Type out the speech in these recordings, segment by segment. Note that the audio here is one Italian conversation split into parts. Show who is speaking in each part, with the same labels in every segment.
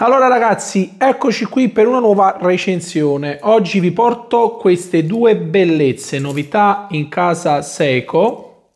Speaker 1: Allora ragazzi, eccoci qui per una nuova recensione. Oggi vi porto queste due bellezze, novità in casa Seiko.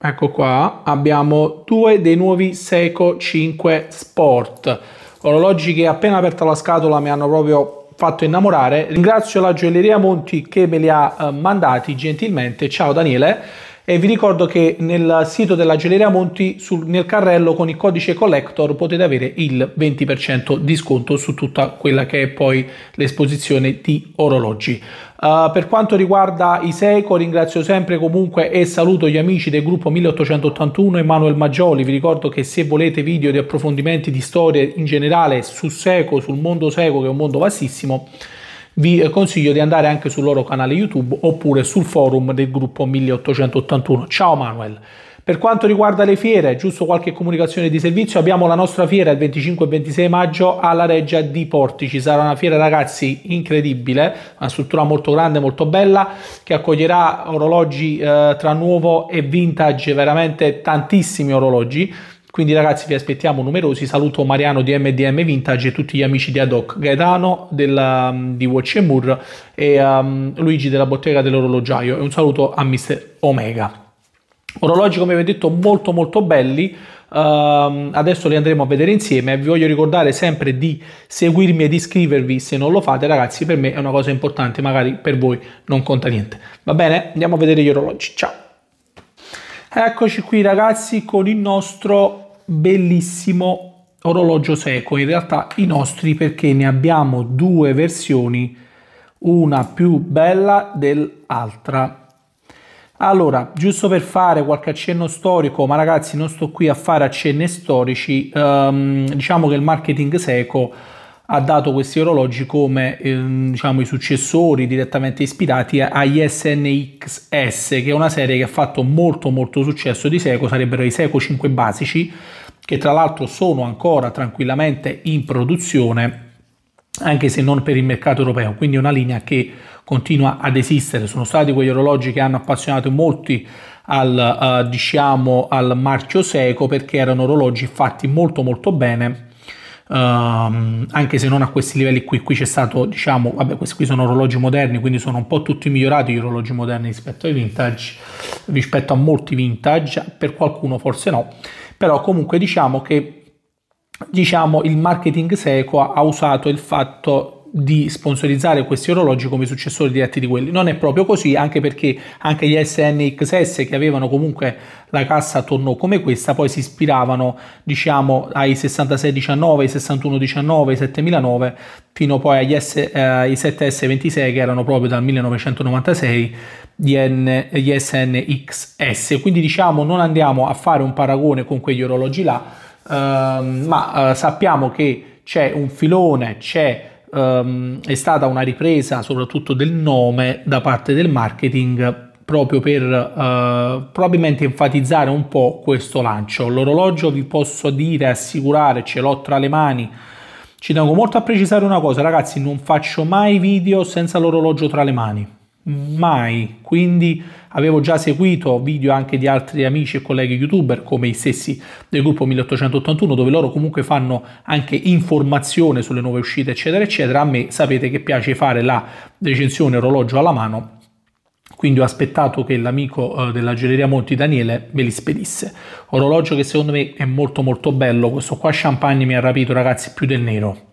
Speaker 1: Ecco qua, abbiamo due dei nuovi Seiko 5 Sport. Orologi che appena aperta la scatola mi hanno proprio fatto innamorare. Ringrazio la gioielleria Monti che me li ha eh, mandati gentilmente. Ciao Daniele e vi ricordo che nel sito della Geleria Monti sul, nel carrello con il codice collector potete avere il 20% di sconto su tutta quella che è poi l'esposizione di orologi. Uh, per quanto riguarda i Seiko ringrazio sempre comunque e saluto gli amici del gruppo 1881 Emanuele Maggioli, vi ricordo che se volete video di approfondimenti di storie in generale su Seiko, sul mondo Seiko che è un mondo vastissimo vi consiglio di andare anche sul loro canale YouTube oppure sul forum del gruppo 1881. Ciao Manuel! Per quanto riguarda le fiere, giusto qualche comunicazione di servizio, abbiamo la nostra fiera il 25 e 26 maggio alla Reggia di Portici. Sarà una fiera, ragazzi, incredibile, una struttura molto grande, molto bella, che accoglierà orologi eh, tra nuovo e vintage, veramente tantissimi orologi. Quindi ragazzi vi aspettiamo numerosi, saluto Mariano di MDM Vintage e tutti gli amici di Adoc, Gaetano della, mm, di Watch Moore e um, Luigi della bottega dell'orologiaio e un saluto a Mr. Omega. Orologi come vi ho detto molto molto belli, Uh, adesso li andremo a vedere insieme. Vi voglio ricordare sempre di seguirmi e di iscrivervi se non lo fate, ragazzi. Per me è una cosa importante, magari per voi non conta niente. Va bene, andiamo a vedere gli orologi. Ciao. Eccoci qui, ragazzi, con il nostro bellissimo orologio seco, in realtà i nostri perché ne abbiamo due versioni, una più bella dell'altra. Allora, giusto per fare qualche accenno storico, ma ragazzi non sto qui a fare accenni storici, ehm, diciamo che il marketing seco ha dato questi orologi come ehm, diciamo, i successori direttamente ispirati agli SNXS, che è una serie che ha fatto molto molto successo di Seiko, sarebbero i Seiko 5 basici, che tra l'altro sono ancora tranquillamente in produzione, anche se non per il mercato europeo, quindi è una linea che continua ad esistere. Sono stati quegli orologi che hanno appassionato molti al, eh, diciamo, al marchio Seiko perché erano orologi fatti molto molto bene Um, anche se non a questi livelli qui, qui c'è stato, diciamo, vabbè, questi qui sono orologi moderni, quindi sono un po' tutti migliorati gli orologi moderni rispetto ai vintage, rispetto a molti vintage, per qualcuno forse no, però comunque diciamo che diciamo, il marketing Seco ha usato il fatto di sponsorizzare questi orologi come successori diretti di quelli. Non è proprio così, anche perché anche gli SNXS che avevano comunque la cassa attorno come questa, poi si ispiravano diciamo ai 6619, ai 6119, ai 7009, fino poi agli S, eh, 7S26 che erano proprio dal 1996 gli, N, gli SNXS. Quindi diciamo non andiamo a fare un paragone con quegli orologi là, ehm, ma eh, sappiamo che c'è un filone, c'è ehm, è stata una ripresa soprattutto del nome da parte del marketing proprio per eh, probabilmente enfatizzare un po' questo lancio. L'orologio vi posso dire, assicurare, ce l'ho tra le mani. Ci tengo molto a precisare una cosa, ragazzi, non faccio mai video senza l'orologio tra le mani mai. Quindi avevo già seguito video anche di altri amici e colleghi youtuber come i stessi del gruppo 1881 dove loro comunque fanno anche informazione sulle nuove uscite eccetera eccetera. A me sapete che piace fare la recensione orologio alla mano quindi ho aspettato che l'amico eh, della gioielleria Monti Daniele me li spedisse. Orologio che secondo me è molto molto bello, questo qua champagne mi ha rapito ragazzi più del nero.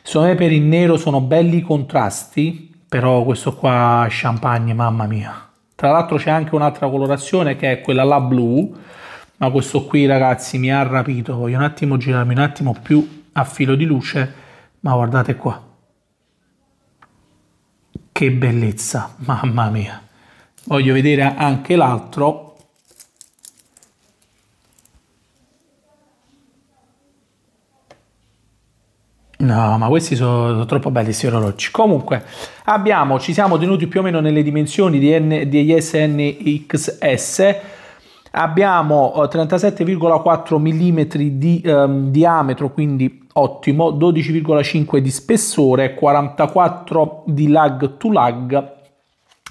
Speaker 1: Secondo me per il nero sono belli i contrasti, però questo qua champagne, mamma mia. Tra l'altro c'è anche un'altra colorazione che è quella là blu, ma questo qui ragazzi mi ha rapito, voglio un attimo girarmi un attimo più a filo di luce, ma guardate qua. Che bellezza, mamma mia. Voglio vedere anche l'altro No, ma questi sono, sono troppo belli questi orologi. Comunque, abbiamo, ci siamo tenuti più o meno nelle dimensioni di N, degli SNXS. Abbiamo 37,4 eh, mm di ehm, diametro, quindi ottimo, 12,5 di spessore, 44 di lag to lag,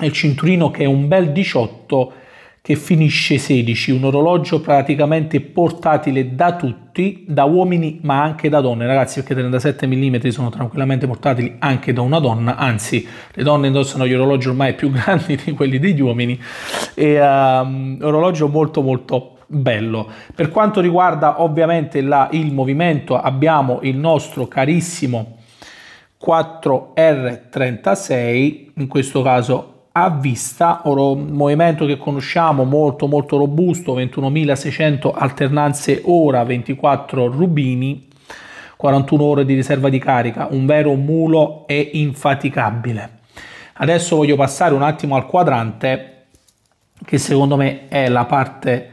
Speaker 1: e il cinturino che è un bel 18 che finisce 16, un orologio praticamente portatile da tutti, da uomini ma anche da donne, ragazzi, perché 37 mm sono tranquillamente portatili anche da una donna, anzi le donne indossano gli orologi ormai più grandi di quelli degli uomini, e um, orologio molto molto bello. Per quanto riguarda ovviamente la, il movimento abbiamo il nostro carissimo 4R36, in questo caso a vista, un movimento che conosciamo molto molto robusto, 21.600 alternanze ora, 24 rubini, 41 ore di riserva di carica, un vero mulo e infaticabile. Adesso voglio passare un attimo al quadrante che secondo me è la parte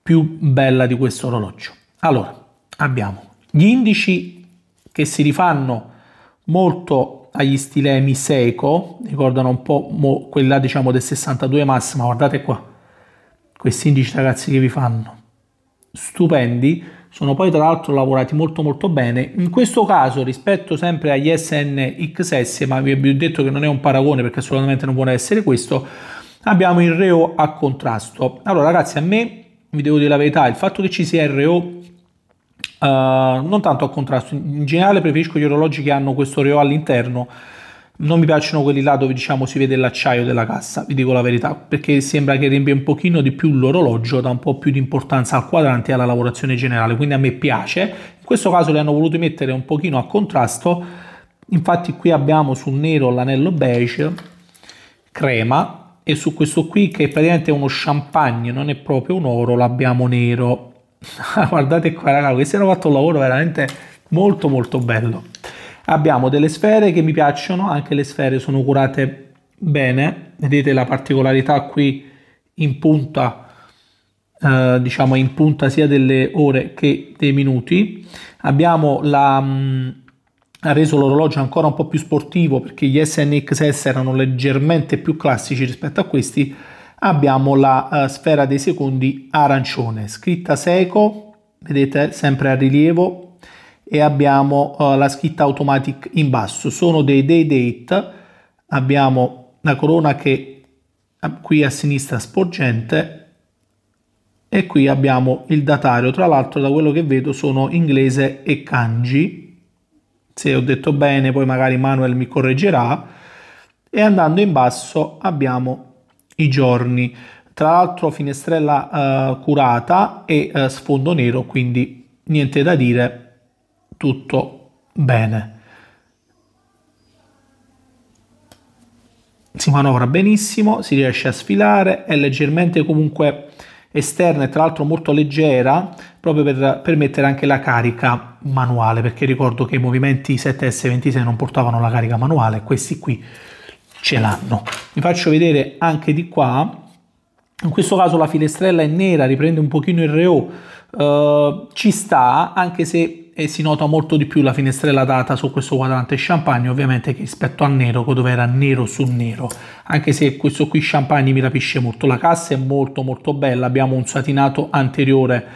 Speaker 1: più bella di questo orologio. Allora, abbiamo gli indici che si rifanno molto agli stilemi Seiko, ricordano un po' mo, quella diciamo del 62 massima, guardate qua, questi indici ragazzi che vi fanno, stupendi, sono poi tra l'altro lavorati molto molto bene, in questo caso rispetto sempre agli SNXS, ma vi ho detto che non è un paragone perché assolutamente non vuole essere questo, abbiamo il REO a contrasto, allora ragazzi a me, vi devo dire la verità, il fatto che ci sia il REO uh, non tanto a contrasto, in generale preferisco gli orologi che hanno questo reo all'interno, non mi piacciono quelli là dove diciamo si vede l'acciaio della cassa, vi dico la verità, perché sembra che riempie un pochino di più l'orologio, dà un po' più di importanza al quadrante e alla lavorazione generale, quindi a me piace. In questo caso li hanno voluti mettere un pochino a contrasto, infatti qui abbiamo sul nero l'anello beige, crema, e su questo qui che è praticamente uno champagne, non è proprio un oro, l'abbiamo nero, guardate qua raga questi hanno fatto un lavoro veramente molto molto bello abbiamo delle sfere che mi piacciono anche le sfere sono curate bene vedete la particolarità qui in punta eh, diciamo in punta sia delle ore che dei minuti abbiamo la mh, mm, ha reso l'orologio ancora un po' più sportivo perché gli SNXS erano leggermente più classici rispetto a questi abbiamo la uh, sfera dei secondi arancione, scritta seco, vedete sempre a rilievo, e abbiamo uh, la scritta automatic in basso. Sono dei day date, abbiamo la corona che qui a sinistra sporgente e qui abbiamo il datario, tra l'altro da quello che vedo sono inglese e kanji, se ho detto bene poi magari Manuel mi correggerà e andando in basso abbiamo i giorni. Tra l'altro finestrella eh, curata e eh, sfondo nero, quindi niente da dire, tutto bene. Si manovra benissimo, si riesce a sfilare, è leggermente comunque esterna e tra l'altro molto leggera proprio per permettere anche la carica manuale perché ricordo che i movimenti 7S26 non portavano la carica manuale questi qui ce l'hanno. Vi faccio vedere anche di qua, in questo caso la finestrella è nera, riprende un pochino il reo, eh, ci sta, anche se eh, si nota molto di più la finestrella data su questo quadrante champagne, ovviamente rispetto al nero, dove era nero su nero, anche se questo qui champagne mi rapisce molto. La cassa è molto molto bella, abbiamo un satinato anteriore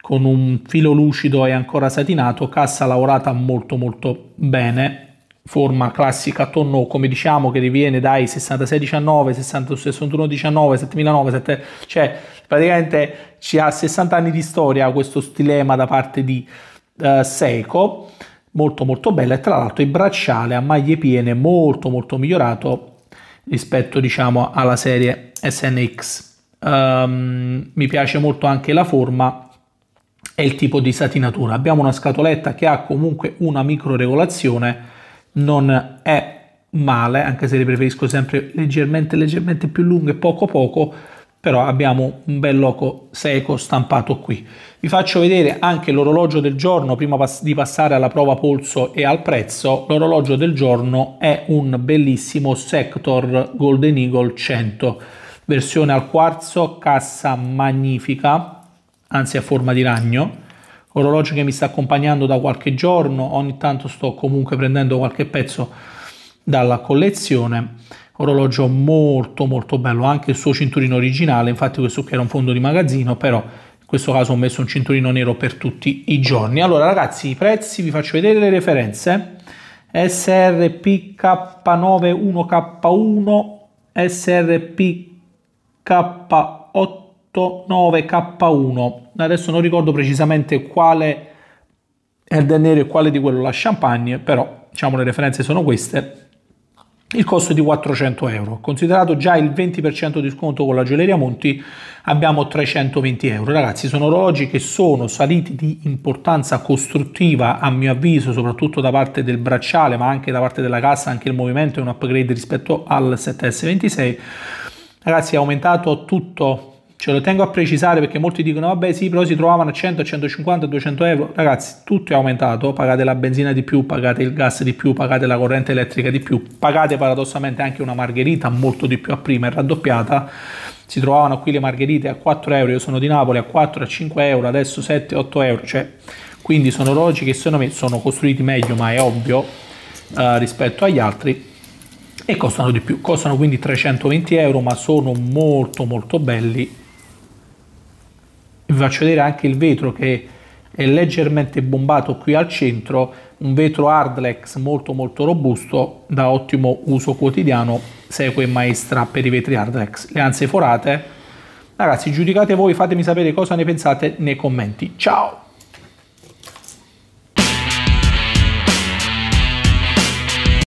Speaker 1: con un filo lucido e ancora satinato, cassa lavorata molto molto bene, forma classica tonno come diciamo che riviene dai 66 19 61 19 7009 7, cioè praticamente ci ha 60 anni di storia questo stilema da parte di eh, Seiko molto molto bella e tra l'altro il bracciale a maglie piene molto molto migliorato rispetto diciamo alla serie SNX um, ehm, mi piace molto anche la forma e il tipo di satinatura abbiamo una scatoletta che ha comunque una micro regolazione non è male, anche se le preferisco sempre leggermente, leggermente più lunghe, poco poco, però abbiamo un bel loco seco stampato qui. Vi faccio vedere anche l'orologio del giorno prima di passare alla prova polso e al prezzo. L'orologio del giorno è un bellissimo Sector Golden Eagle 100, versione al quarzo, cassa magnifica, anzi a forma di ragno, orologio che mi sta accompagnando da qualche giorno, ogni tanto sto comunque prendendo qualche pezzo dalla collezione, orologio molto molto bello, anche il suo cinturino originale, infatti questo qui era un fondo di magazzino, però in questo caso ho messo un cinturino nero per tutti i giorni. Allora ragazzi, i prezzi, vi faccio vedere le referenze. SRPK91K1, SRPK8 8-9 k 1 Adesso non ricordo precisamente quale è il del e quale di quello la champagne, però diciamo le referenze sono queste. Il costo è di 400 euro. Considerato già il 20% di sconto con la gioielleria Monti, abbiamo 320 euro. Ragazzi, sono orologi che sono saliti di importanza costruttiva, a mio avviso, soprattutto da parte del bracciale, ma anche da parte della cassa. Anche il movimento è un upgrade rispetto al 7S26. Ragazzi, è aumentato tutto ce lo tengo a precisare perché molti dicono vabbè sì però si trovavano a 100, 150, 200 euro ragazzi tutto è aumentato pagate la benzina di più pagate il gas di più pagate la corrente elettrica di più pagate paradossalmente anche una margherita molto di più a prima è raddoppiata si trovavano qui le margherite a 4 euro io sono di Napoli a 4 a 5 euro adesso 7 8 euro cioè quindi sono orologi che secondo me sono costruiti meglio ma è ovvio eh, rispetto agli altri e costano di più costano quindi 320 euro ma sono molto molto belli vi faccio vedere anche il vetro che è leggermente bombato qui al centro un vetro hardlex molto molto robusto da ottimo uso quotidiano segue maestra per i vetri hardlex le anse forate ragazzi giudicate voi fatemi sapere cosa ne pensate nei commenti ciao